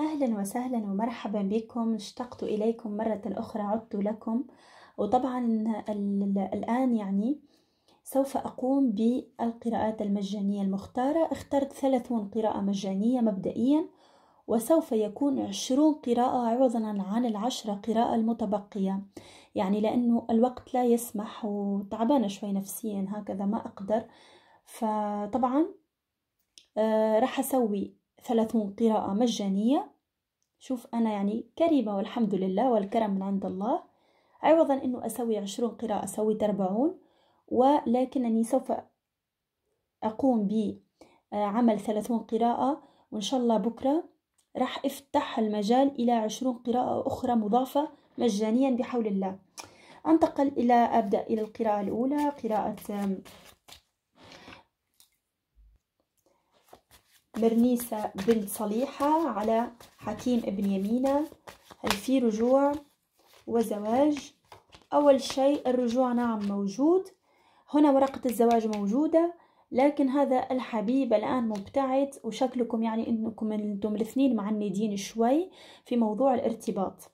أهلا وسهلا ومرحبا بكم اشتقت إليكم مرة أخرى عدت لكم وطبعا الآن يعني سوف أقوم بالقراءات المجانية المختارة اخترت ثلاثون قراءة مجانية مبدئيا وسوف يكون عشرون قراءة عوضا عن العشرة قراءة المتبقية يعني لأنه الوقت لا يسمح وتعبانة شوي نفسيا هكذا ما أقدر فطبعا آه راح أسوي ثلاثون قراءة مجانية شوف أنا يعني كريمة والحمد لله والكرم من عند الله عوضا أنه أسوي عشرون قراءة أسوي أربعون ولكنني سوف أقوم بعمل ثلاثون قراءة وإن شاء الله بكرة راح افتح المجال إلى عشرون قراءة أخرى مضافة مجانيا بحول الله أنتقل إلى أبدأ إلى القراءة الأولى قراءة مرنيسة بنت صليحة على حكيم ابن يمينة هل في رجوع وزواج أول شيء الرجوع نعم موجود هنا ورقة الزواج موجودة لكن هذا الحبيب الآن مبتعد وشكلكم يعني أنكم أنتم الاثنين معندين شوي في موضوع الارتباط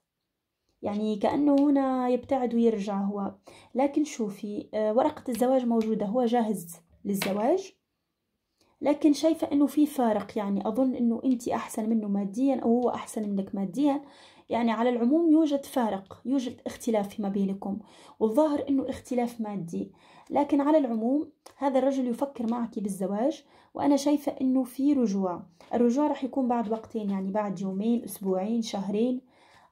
يعني كأنه هنا يبتعد ويرجع هو لكن شوفي آه، ورقة الزواج موجودة هو جاهز للزواج لكن شايفة أنه في فارق يعني أظن أنه أنت أحسن منه ماديا أو هو أحسن منك ماديا يعني على العموم يوجد فارق يوجد اختلاف فيما بينكم والظاهر أنه اختلاف مادي لكن على العموم هذا الرجل يفكر معك بالزواج وأنا شايفة أنه في رجوع الرجوع راح يكون بعد وقتين يعني بعد يومين أسبوعين شهرين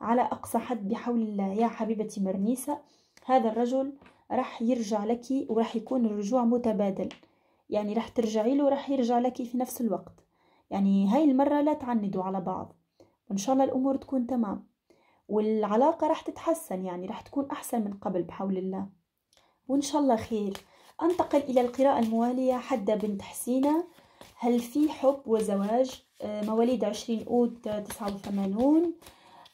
على أقصى حد بحول الله يا حبيبتي مرنيسة هذا الرجل راح يرجع لك وراح يكون الرجوع متبادل يعني راح ترجعي له راح يرجع لك في نفس الوقت يعني هاي المرة لا تعندوا على بعض وإن شاء الله الأمور تكون تمام والعلاقة راح تتحسن يعني راح تكون أحسن من قبل بحول الله وإن شاء الله خير أنتقل إلى القراءة الموالية حدا بنت حسينة هل في حب وزواج آه، مواليد عشرين أوت تسعة وثمانون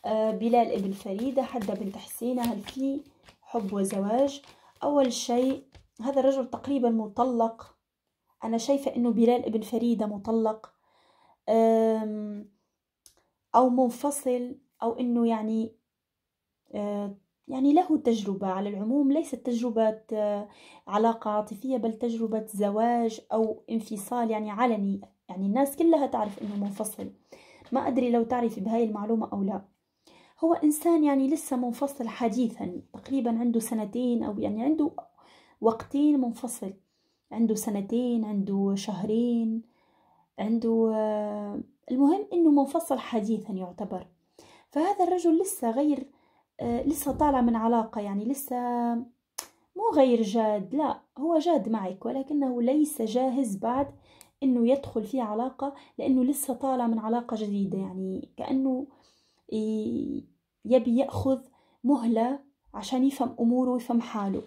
آه، بلال ابن فريدة حدا بنت حسينة هل في حب وزواج أول شيء هذا الرجل تقريبا مطلق أنا شايفة إنه بلال ابن فريدة مطلق أو منفصل أو إنه يعني آه، يعني له تجربة على العموم ليست تجربة آه، علاقة عاطفية بل تجربة زواج أو انفصال يعني علني يعني الناس كلها تعرف إنه منفصل ما أدري لو تعرفي بهاي المعلومة أو لا هو إنسان يعني لسه منفصل حديثا تقريبا عنده سنتين أو يعني عنده وقتين منفصل عنده سنتين عنده شهرين عنده آه، المهم انه منفصل حديثا يعتبر فهذا الرجل لسه غير آه، لسه طالع من علاقة يعني لسه مو غير جاد لا هو جاد معك ولكنه ليس جاهز بعد انه يدخل في علاقة لانه لسه طالع من علاقة جديدة يعني كأنه يبي يأخذ مهلة عشان يفهم أموره ويفهم حاله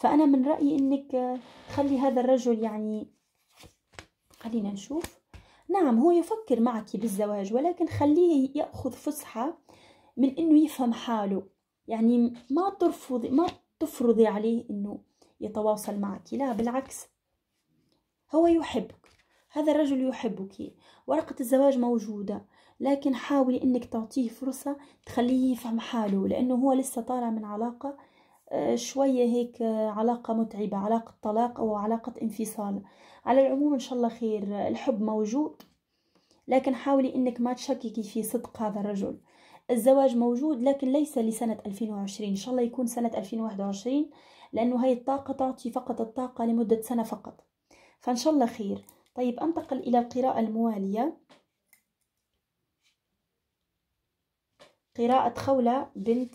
فأنا من رأيي أنك آه، خلي هذا الرجل يعني خلينا نشوف نعم هو يفكر معك بالزواج ولكن خليه يأخذ فسحة من أنه يفهم حاله يعني ما ترفضي ما تفرضي عليه أنه يتواصل معك لا بالعكس هو يحبك هذا الرجل يحبك ورقة الزواج موجودة لكن حاولي أنك تعطيه فرصة تخليه يفهم حاله لأنه هو لسه طالع من علاقة شوية هيك علاقة متعبة علاقة طلاق أو علاقة انفصال على العموم إن شاء الله خير الحب موجود لكن حاولي إنك ما تشككي في صدق هذا الرجل الزواج موجود لكن ليس لسنة 2020 إن شاء الله يكون سنة 2021 لأنه هاي الطاقة تعطي فقط الطاقة لمدة سنة فقط فإن شاء الله خير طيب أنتقل إلى القراءة الموالية قراءة خولة بنت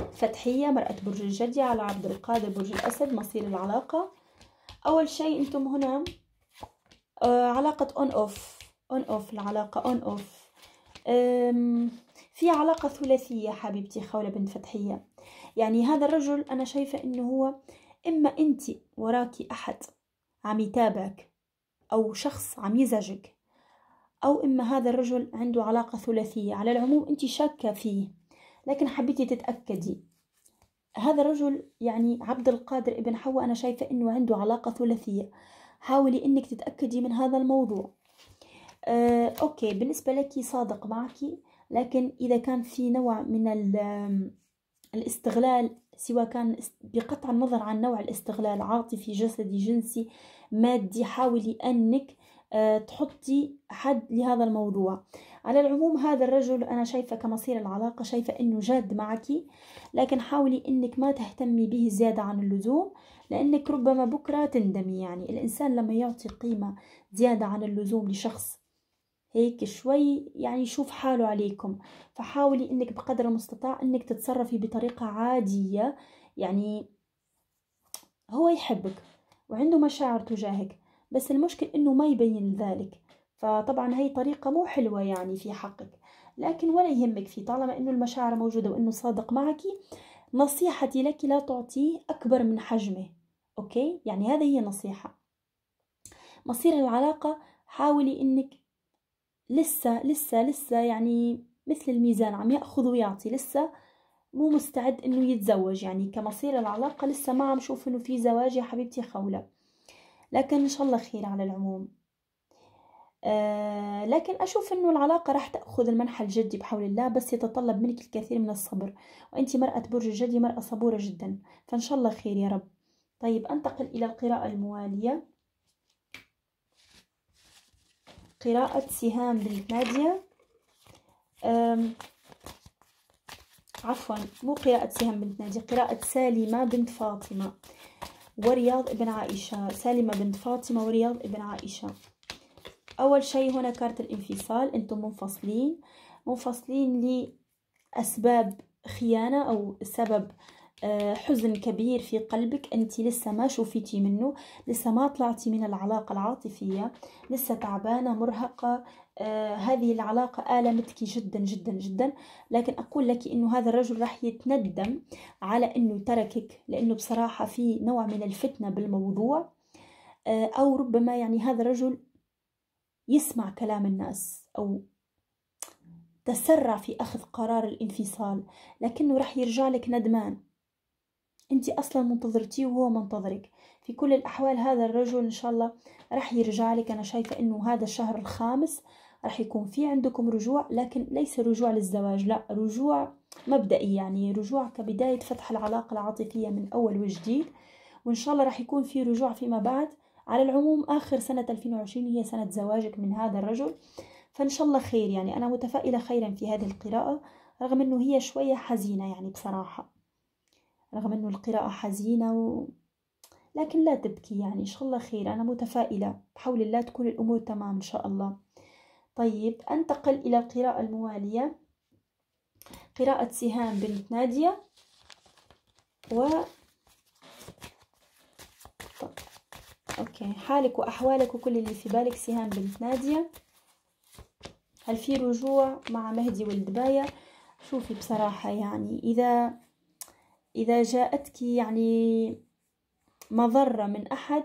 فتحية مرأة برج الجدي على عبد القادر برج الأسد مصير العلاقة أول شيء أنتم هنا آه علاقة أون أوف أون أوف العلاقة أون أوف في علاقة ثلاثية حبيبتي خولة بنت فتحية يعني هذا الرجل أنا شايفة أنه هو إما أنت وراكي أحد عم يتابعك أو شخص عم يزعجك أو إما هذا الرجل عنده علاقة ثلاثية على العموم أنت شاكة فيه لكن حبيتي تتأكدي هذا الرجل يعني عبد القادر ابن حواء أنا شايفة أنه عنده علاقة ثلاثية حاولي أنك تتأكدي من هذا الموضوع آه، أوكي بالنسبة لك صادق معك لكن إذا كان في نوع من الاستغلال سواء كان بقطع النظر عن نوع الاستغلال عاطفي جسدي جنسي مادي حاولي أنك آه، تحطي حد لهذا الموضوع على العموم هذا الرجل أنا شايفة كمصير العلاقة شايفة أنه جاد معك لكن حاولي أنك ما تهتمي به زيادة عن اللزوم لأنك ربما بكرة تندمي يعني الإنسان لما يعطي قيمة زيادة عن اللزوم لشخص هيك شوي يعني يشوف حاله عليكم فحاولي انك بقدر المستطاع انك تتصرفي بطريقة عادية يعني هو يحبك وعنده مشاعر تجاهك بس المشكل انه ما يبين ذلك فطبعا هي طريقة مو حلوة يعني في حقك لكن ولا يهمك فيه طالما انه المشاعر موجودة وانه صادق معك نصيحتي لك لا تعطيه اكبر من حجمه اوكي يعني هذه هي نصيحة مصير العلاقة حاولي انك لسه لسه لسه يعني مثل الميزان عم ياخذ ويعطي لسه مو مستعد انه يتزوج يعني كمصير العلاقة لسه ما عم شوف انه في زواج يا حبيبتي خولة لكن ان شاء الله خير على العموم آه، لكن أشوف أنه العلاقة راح تأخذ المنحى الجدي بحول الله بس يتطلب منك الكثير من الصبر وأنت مرأة برج الجدي مرأة صبورة جدا فإن شاء الله خير يا رب طيب أنتقل إلى القراءة الموالية قراءة سهام بنت نادية عفوا مو قراءة سهام بنت نادية قراءة سالمة بنت فاطمة ورياض ابن عائشة سالمة بنت فاطمة ورياض ابن عائشة أول شيء هنا كارت الانفصال أنتم منفصلين منفصلين لأسباب خيانة أو سبب آه، حزن كبير في قلبك أنت لسه ما شوفيتي منه لسه ما طلعتي من العلاقة العاطفية لسه تعبانة مرهقة آه، هذه العلاقة آلمتك جدا جدا جدا لكن أقول لك أنه هذا الرجل راح يتندم على أنه تركك لأنه بصراحة في نوع من الفتنة بالموضوع آه، أو ربما يعني هذا الرجل يسمع كلام الناس أو تسرع في أخذ قرار الانفصال لكنه راح يرجع لك ندمان أنت أصلا منتظرتيه وهو منتظرك في كل الأحوال هذا الرجل إن شاء الله راح يرجع لك أنا شايفة أنه هذا الشهر الخامس راح يكون في عندكم رجوع لكن ليس رجوع للزواج لا رجوع مبدئي يعني رجوع كبداية فتح العلاقة العاطفية من أول وجديد وإن شاء الله راح يكون في رجوع فيما بعد على العموم آخر سنة 2020 هي سنة زواجك من هذا الرجل فإن شاء الله خير يعني أنا متفائلة خيرا في هذه القراءة رغم أنه هي شوية حزينة يعني بصراحة رغم أنه القراءة حزينة و... لكن لا تبكي يعني إن شاء الله خير أنا متفائلة بحول الله تكون الأمور تمام إن شاء الله طيب أنتقل إلى القراءة الموالية قراءة سهام بنت نادية و اوكي حالك واحوالك وكل اللي في بالك سهام بنت ناديه هل في رجوع مع مهدي والدبايه شوفي بصراحه يعني اذا اذا جاءتك يعني مضره من احد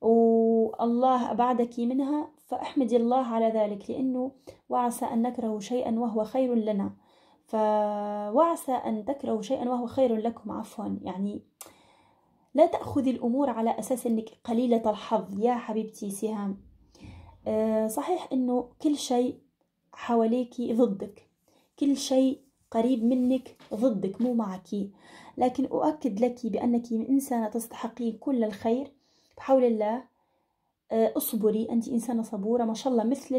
والله أبعدك منها فأحمدي الله على ذلك لأنه وعسى أن نكره شيئا وهو خير لنا فوعسى أن تكرهوا شيئا وهو خير لكم عفوا يعني لا تأخذي الأمور على أساس أنك قليلة الحظ يا حبيبتي سهام آه، صحيح أنه كل شيء حواليك ضدك كل شيء قريب منك ضدك مو معك لكن أؤكد لك بأنك إنسانة تستحقين كل الخير بحول الله آه، اصبري أنت إنسانة صبورة ما شاء الله مثل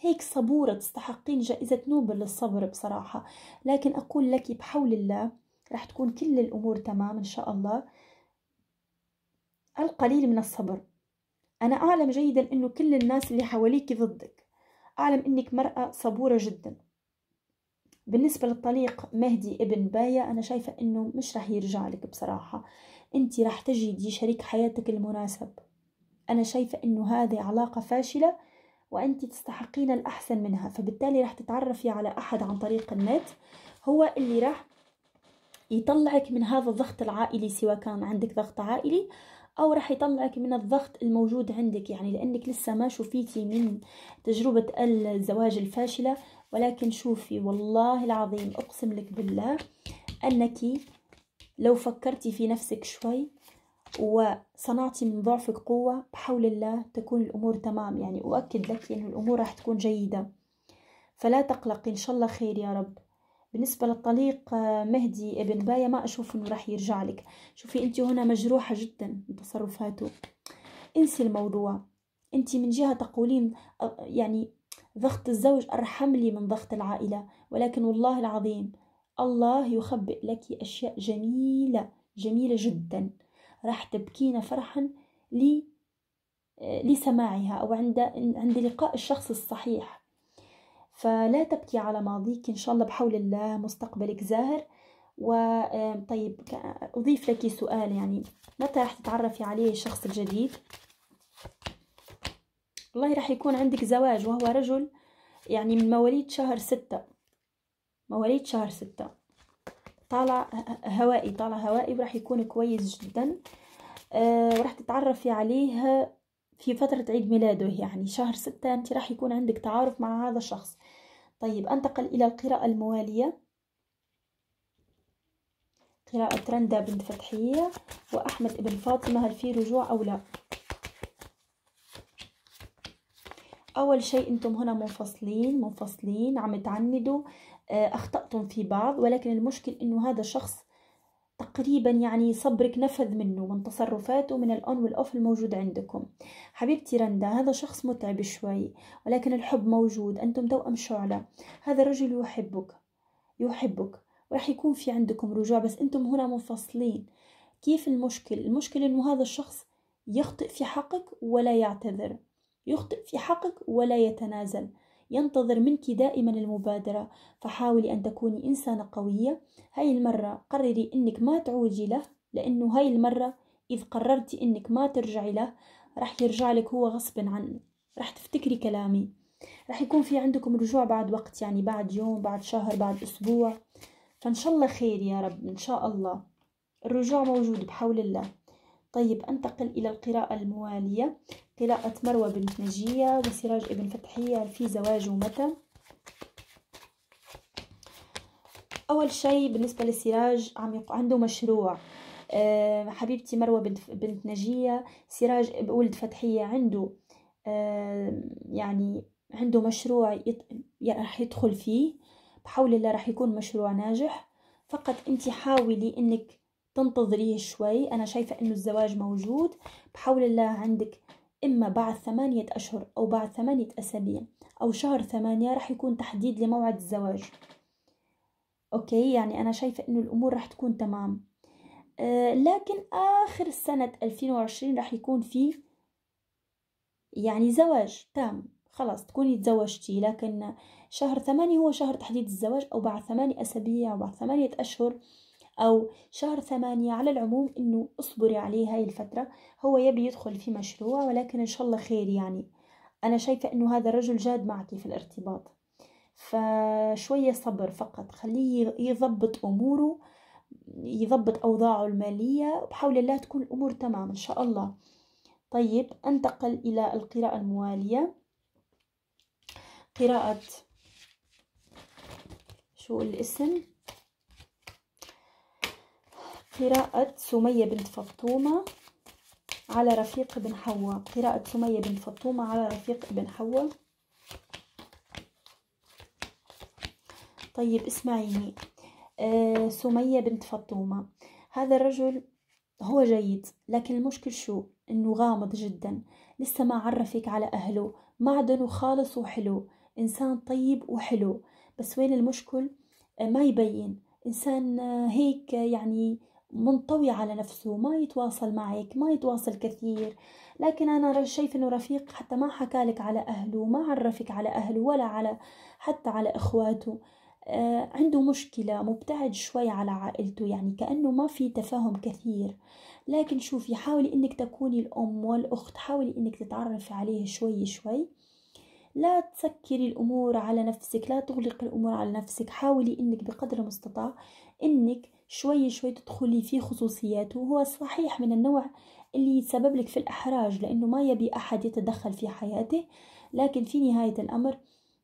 هيك صبورة تستحقين جائزة نوبل للصبر بصراحة لكن أقول لك بحول الله راح تكون كل الأمور تمام إن شاء الله القليل من الصبر أنا أعلم جيدا أنه كل الناس اللي حواليك ضدك أعلم أنك مرأة صبورة جدا بالنسبة للطليق مهدي ابن باية أنا شايفة أنه مش راح يرجع لك بصراحة أنت راح تجدي شريك حياتك المناسب أنا شايفة أنه هذه علاقة فاشلة وأنت تستحقين الأحسن منها فبالتالي راح تتعرفي على أحد عن طريق النت هو اللي راح يطلعك من هذا الضغط العائلي سواء كان عندك ضغط عائلي او راح يطلعك من الضغط الموجود عندك يعني لانك لسه ما شفيتي من تجربة الزواج الفاشلة ولكن شوفي والله العظيم اقسم لك بالله انك لو فكرتي في نفسك شوي وصنعتي من ضعفك قوة بحول الله تكون الأمور تمام يعني أؤكد لك أن الأمور راح تكون جيدة فلا تقلقي إن شاء الله خير يا رب بالنسبة للطليق آه، مهدي ابن باية ما أشوف أنه راح يرجع لك شوفي أنت هنا مجروحة جدا بتصرفاته انسي الموضوع أنت من جهة تقولين يعني ضغط الزوج أرحم لي من ضغط العائلة ولكن والله العظيم الله يخبئ لك أشياء جميلة جميلة جدا راح تبكين فرحا آه، لسماعها أو عند عند لقاء الشخص الصحيح فلا تبكي على ماضيك إن شاء الله بحول الله مستقبلك زاهر وطيب أضيف لك سؤال يعني متى راح تتعرفي عليه الشخص الجديد والله راح يكون عندك زواج وهو رجل يعني من مواليد شهر ستة مواليد شهر ستة طالع هوائي طالع هوائي وراح يكون كويس جدا آه، وراح تتعرفي عليه في فترة عيد ميلاده يعني شهر ستة أنت راح يكون عندك تعارف مع هذا الشخص طيب أنتقل إلى القراءة الموالية قراءة رندا بنت فتحية وأحمد ابن فاطمة هل في رجوع أو لا أول شيء أنتم هنا منفصلين منفصلين عم تعندوا آه، أخطأتم في بعض ولكن المشكل أنه هذا الشخص تقريبا يعني صبرك نفذ منه من تصرفاته من الأون والأوف الموجود عندكم حبيبتي رندا هذا شخص متعب شوي ولكن الحب موجود أنتم توأم شعلة هذا الرجل يحبك يحبك وراح يكون في عندكم رجوع بس أنتم هنا منفصلين كيف المشكل المشكل أنه هذا الشخص يخطئ في حقك ولا يعتذر يخطئ في حقك ولا يتنازل ينتظر منك دائما المبادرة فحاولي أن تكوني إنسانة قوية هاي المرة قرري أنك ما تعودي له لأنه هاي المرة إذ قررتي أنك ما ترجعي له راح يرجع لك هو غصبا عنه راح تفتكري كلامي راح يكون في عندكم رجوع بعد وقت يعني بعد يوم بعد شهر بعد أسبوع فإن شاء الله خير يا رب إن شاء الله الرجوع موجود بحول الله طيب أنتقل إلى القراءة الموالية قراءة مروة بنت نجية وسراج ابن فتحية في زواج ومتى أول شيء بالنسبة للسراج عم يق... عنده مشروع أه حبيبتي مروة بنت, بنت نجية سراج ولد فتحية عنده آه، يعني عنده مشروع يت... يعني رح يدخل فيه بحول الله رح يكون مشروع ناجح فقط انت حاولي انك تنتظريه شوي انا شايفة انه الزواج موجود بحول الله عندك إما بعد ثمانية أشهر أو بعد ثمانية أسابيع أو شهر ثمانية رح يكون تحديد لموعد الزواج أوكي يعني أنا شايفة إنه الأمور رح تكون تمام أه لكن آخر سنة 2020 رح يكون في يعني زواج تام خلاص تكوني تزوجتي لكن شهر ثمانية هو شهر تحديد الزواج أو بعد ثمانية أسابيع أو بعد ثمانية أشهر أو شهر ثمانية على العموم إنه اصبري عليه هاي الفترة هو يبي يدخل في مشروع ولكن إن شاء الله خير يعني أنا شايفة إنه هذا الرجل جاد معك في الارتباط فشوية صبر فقط خليه يضبط أموره يضبط أوضاعه المالية بحول الله تكون الأمور تمام إن شاء الله طيب أنتقل إلى القراءة الموالية قراءة شو الاسم قراءة سمية بنت فطومة على رفيق بن حواء قراءة سمية بنت فطومة على رفيق بن حواء طيب اسمعيني آه سمية بنت فطومة هذا الرجل هو جيد لكن المشكل شو انه غامض جدا لسه ما عرفك على اهله معدنه خالص وحلو انسان طيب وحلو بس وين المشكل آه، ما يبين انسان آه، هيك آه، يعني منطوي على نفسه ما يتواصل معك ما يتواصل كثير لكن أنا شايف أنه رفيق حتى ما حكالك على أهله ما عرفك على أهله ولا على حتى على إخواته آه عنده مشكلة مبتعد شوي على عائلته يعني كأنه ما في تفاهم كثير لكن شوفي حاولي أنك تكوني الأم والأخت حاولي أنك تتعرفي عليه شوي شوي لا تسكري الأمور على نفسك لا تغلق الأمور على نفسك حاولي أنك بقدر المستطاع أنك شوي شوي تدخلي في خصوصياته وهو صحيح من النوع اللي يتسبب لك في الأحراج لأنه ما يبي أحد يتدخل في حياته لكن في نهاية الأمر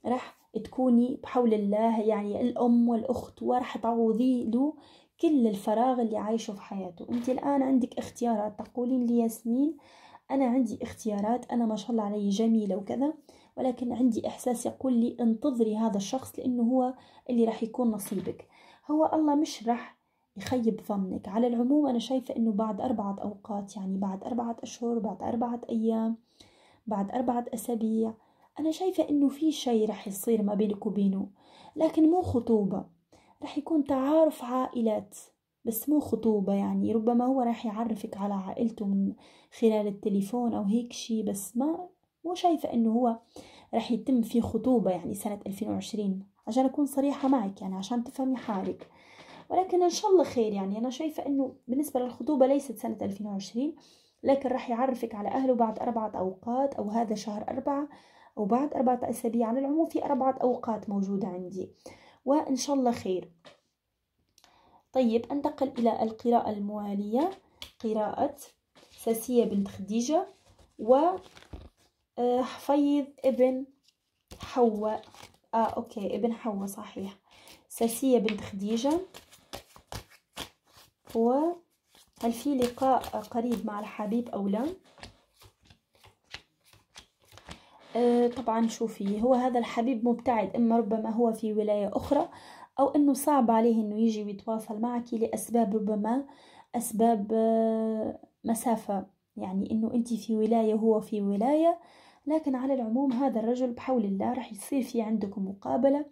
راح تكوني بحول الله يعني الأم والأخت وراح تعوضي له كل الفراغ اللي عايشه في حياته أنت الآن عندك اختيارات تقولين لي ياسمين أنا عندي اختيارات أنا ما شاء الله علي جميلة وكذا ولكن عندي إحساس يقول لي انتظري هذا الشخص لأنه هو اللي راح يكون نصيبك هو الله مش راح يخيب ظنك على العموم أنا شايفة أنه بعد أربعة أوقات يعني بعد أربعة أشهر بعد أربعة أيام بعد أربعة أسابيع أنا شايفة أنه في شيء رح يصير ما بينك وبينه لكن مو خطوبة رح يكون تعارف عائلات بس مو خطوبة يعني ربما هو راح يعرفك على عائلته من خلال التليفون أو هيك شي بس ما مو شايفة إنه هو راح يتم في خطوبة يعني سنة 2020 عشان أكون صريحة معك يعني عشان تفهمي حالك ولكن إن شاء الله خير يعني أنا شايفة أنه بالنسبة للخطوبة ليست سنة 2020 لكن راح يعرفك على أهله بعد أربعة أوقات أو هذا شهر أربعة أو بعد أربعة أسابيع على العموم في أربعة أوقات موجودة عندي وإن شاء الله خير طيب أنتقل إلى القراءة الموالية قراءة ساسية بنت خديجة و آه، حفيظ ابن حواء آه أوكي ابن حواء صحيح ساسية بنت خديجة وهل في لقاء قريب مع الحبيب أو لا آه، طبعا شوفي هو هذا الحبيب مبتعد إما ربما هو في ولاية أخرى أو أنه صعب عليه أنه يجي ويتواصل معك لأسباب ربما أسباب آه، مسافة يعني أنه أنت في ولاية هو في ولاية لكن على العموم هذا الرجل بحول الله راح يصير في عندكم مقابلة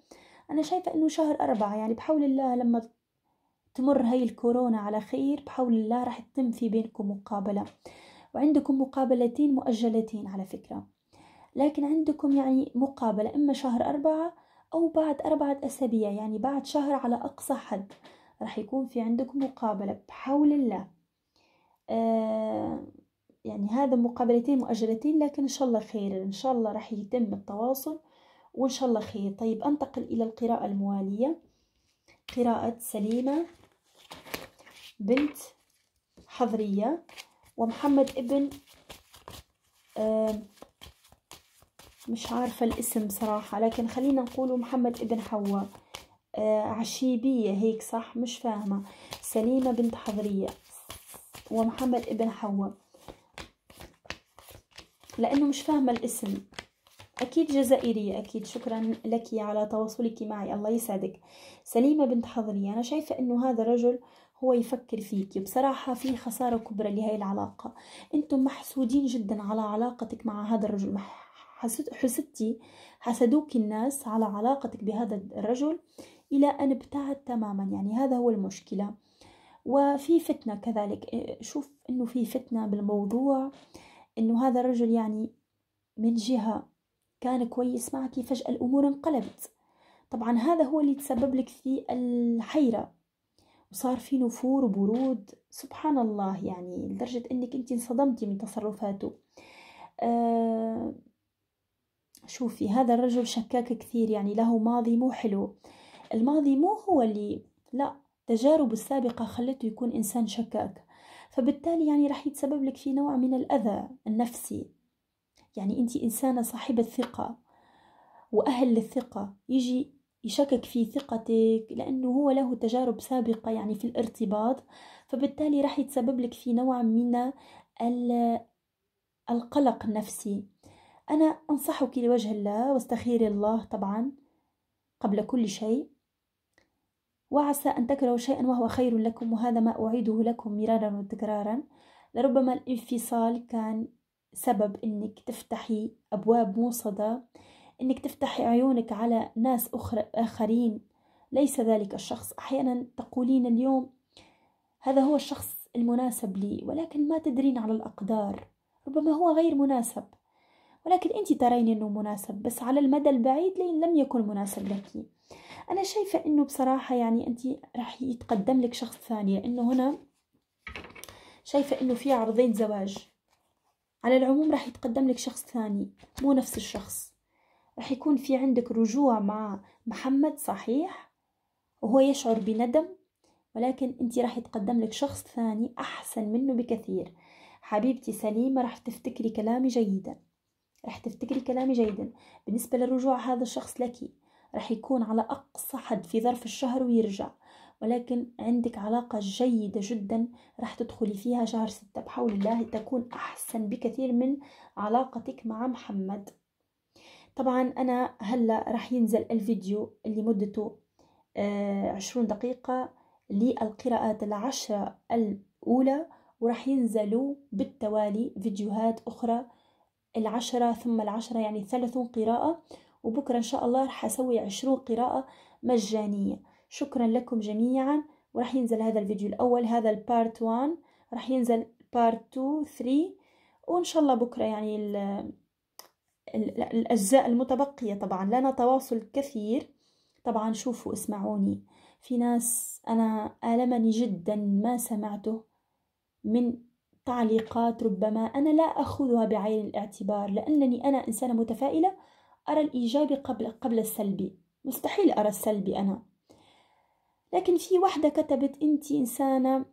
أنا شايفة أنه شهر أربعة يعني بحول الله لما تمر هاي الكورونا على خير بحول الله راح تتم في بينكم مقابلة وعندكم مقابلتين مؤجلتين على فكرة لكن عندكم يعني مقابلة إما شهر أربعة أو بعد أربعة أسابيع يعني بعد شهر على أقصى حد راح يكون في عندكم مقابلة بحول الله آه يعني هذا مقابلتين مؤجلتين لكن إن شاء الله خير إن شاء الله راح يتم التواصل وإن شاء الله خير طيب أنتقل إلى القراءة الموالية قراءة سليمة بنت حضرية ومحمد ابن مش عارفة الاسم صراحة لكن خلينا نقوله محمد ابن حواء آه، عشيبية هيك صح مش فاهمة سليمة بنت حضرية ومحمد ابن حواء لأنه مش فاهمة الاسم أكيد جزائرية أكيد شكرا لك على تواصلك معي الله يسعدك سليمة بنت حضرية أنا شايفة أنه هذا رجل هو يفكر فيكي بصراحة في خسارة كبرى لهي العلاقة انتم محسودين جدا على علاقتك مع هذا الرجل حسدتي حسدوك الناس على علاقتك بهذا الرجل إلى أن ابتعد تماما يعني هذا هو المشكلة وفي فتنة كذلك إيه، شوف أنه في فتنة بالموضوع أنه هذا الرجل يعني من جهة كان كويس معك فجأة الأمور انقلبت طبعا هذا هو اللي تسبب لك في الحيرة وصار في نفور وبرود سبحان الله يعني لدرجة انك انت انصدمتي من تصرفاته أه شوفي هذا الرجل شكاك كثير يعني له ماضي مو حلو الماضي مو هو اللي لا تجاربه السابقة خلته يكون إنسان شكاك فبالتالي يعني راح يتسبب لك في نوع من الأذى النفسي يعني أنت إنسانة صاحبة ثقة وأهل للثقة يجي يشكك في ثقتك لأنه هو له تجارب سابقة يعني في الارتباط فبالتالي راح يتسبب لك في نوع من القلق النفسي أنا أنصحك لوجه الله واستخيري الله طبعا قبل كل شيء وعسى أن تكرهوا شيئا وهو خير لكم وهذا ما أعيده لكم مرارا وتكرارا لربما الانفصال كان سبب أنك تفتحي أبواب موصدة انك تفتحي عيونك على ناس أخر اخرين ليس ذلك الشخص احيانا تقولين اليوم هذا هو الشخص المناسب لي ولكن ما تدرين على الاقدار ربما هو غير مناسب ولكن انت ترين انه مناسب بس على المدى البعيد لم يكن مناسب لك انا شايفه انه بصراحه يعني انت راح يتقدم لك شخص ثاني لانه هنا شايفه انه في عرضين زواج على العموم راح يتقدم لك شخص ثاني مو نفس الشخص راح يكون في عندك رجوع مع محمد صحيح وهو يشعر بندم ولكن انت راح يتقدم لك شخص ثاني احسن منه بكثير حبيبتي سليمة راح تفتكري كلامي جيدا راح تفتكري كلامي جيدا بالنسبة لرجوع هذا الشخص لك راح يكون على أقصى حد في ظرف الشهر ويرجع ولكن عندك علاقة جيدة جدا راح تدخلي فيها شهر ستة بحول الله تكون أحسن بكثير من علاقتك مع محمد طبعا انا هلا راح ينزل الفيديو اللي مدته آه، عشرون دقيقة للقراءات العشرة الأولى وراح ينزلوا بالتوالي فيديوهات أخرى العشرة ثم العشرة يعني ثلاثون قراءة وبكرة إن شاء الله راح أسوي عشرون قراءة مجانية شكرا لكم جميعا وراح ينزل هذا الفيديو الأول هذا البارت وان راح ينزل بارت تو ثري وإن شاء الله بكرة يعني الأجزاء المتبقية طبعا لنا تواصل كثير طبعا شوفوا اسمعوني في ناس أنا آلمني جدا ما سمعته من تعليقات ربما أنا لا أخذها بعين الاعتبار لأنني أنا إنسانة متفائلة أرى الإيجابي قبل قبل السلبي مستحيل أرى السلبي أنا لكن في وحدة كتبت أنت إنسانة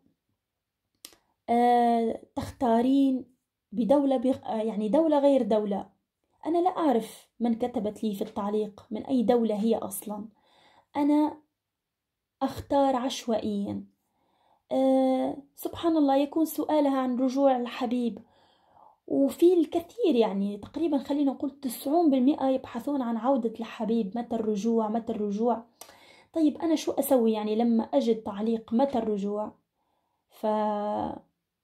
آه تختارين بدولة يعني دولة غير دولة أنا لا أعرف من كتبت لي في التعليق من أي دولة هي أصلا أنا أختار عشوائيا أه سبحان الله يكون سؤالها عن رجوع الحبيب وفي الكثير يعني تقريبا خلينا نقول تسعون بالمئة يبحثون عن عودة الحبيب متى الرجوع متى الرجوع طيب أنا شو أسوي يعني لما أجد تعليق متى الرجوع ف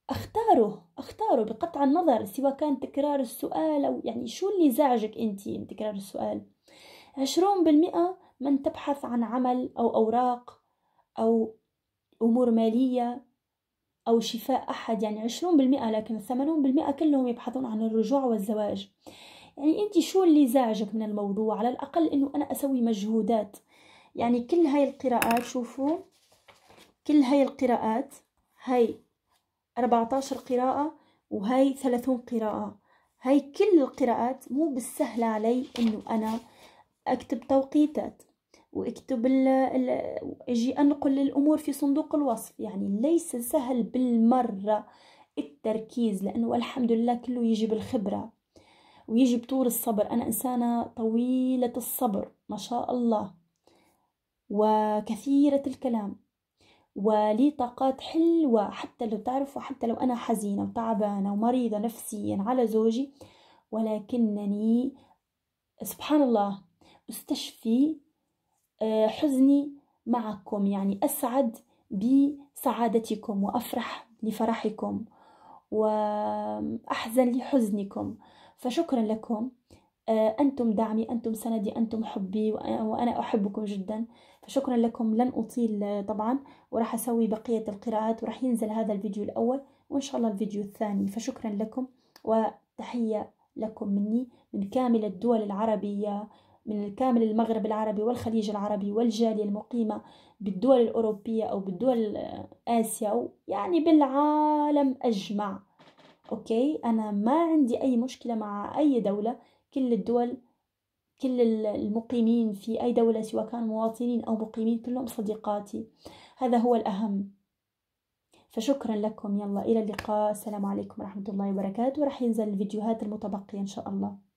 اختاره اختاره بقطع النظر سواء كان تكرار السؤال أو يعني شو اللي زعجك أنت من تكرار السؤال عشرون بالمئة من تبحث عن عمل أو أوراق أو أمور مالية أو شفاء أحد يعني عشرون بالمئة لكن الثمانون بالمئة كلهم يبحثون عن الرجوع والزواج يعني أنت شو اللي زعجك من الموضوع على الأقل أنه أنا أسوي مجهودات يعني كل هاي القراءات شوفوا كل هاي القراءات هاي 14 قراءة وهي 30 قراءة هاي كل القراءات مو بالسهلة علي انه انا اكتب توقيتات واكتب ال ال اجي انقل الامور في صندوق الوصف يعني ليس سهل بالمرة التركيز لانه الحمد لله كله يجي بالخبرة ويجي بطول الصبر انا انسانة طويلة الصبر ما شاء الله وكثيرة الكلام ولي طاقات حلوة حتى لو تعرفوا حتى لو أنا حزينة وتعبانة ومريضة نفسيا على زوجي ولكنني سبحان الله استشفي آه، حزني معكم يعني أسعد بسعادتكم وأفرح لفرحكم وأحزن لحزنكم فشكرا لكم آه، أنتم دعمي أنتم سندي أنتم حبي وأنا أحبكم جدا فشكرا لكم لن أطيل آه، طبعا وراح أسوي بقية القراءات وراح ينزل هذا الفيديو الأول وإن شاء الله الفيديو الثاني فشكرا لكم وتحية لكم مني من كامل الدول العربية من كامل المغرب العربي والخليج العربي والجالية المقيمة بالدول الأوروبية أو بالدول آه، آسيا أو يعني بالعالم أجمع أوكي أنا ما عندي أي مشكلة مع أي دولة كل الدول كل المقيمين في أي دولة سواء كانوا مواطنين أو مقيمين كلهم صديقاتي هذا هو الأهم فشكرا لكم يلا إلى اللقاء السلام عليكم ورحمة الله وبركاته ورح ينزل الفيديوهات المتبقية إن شاء الله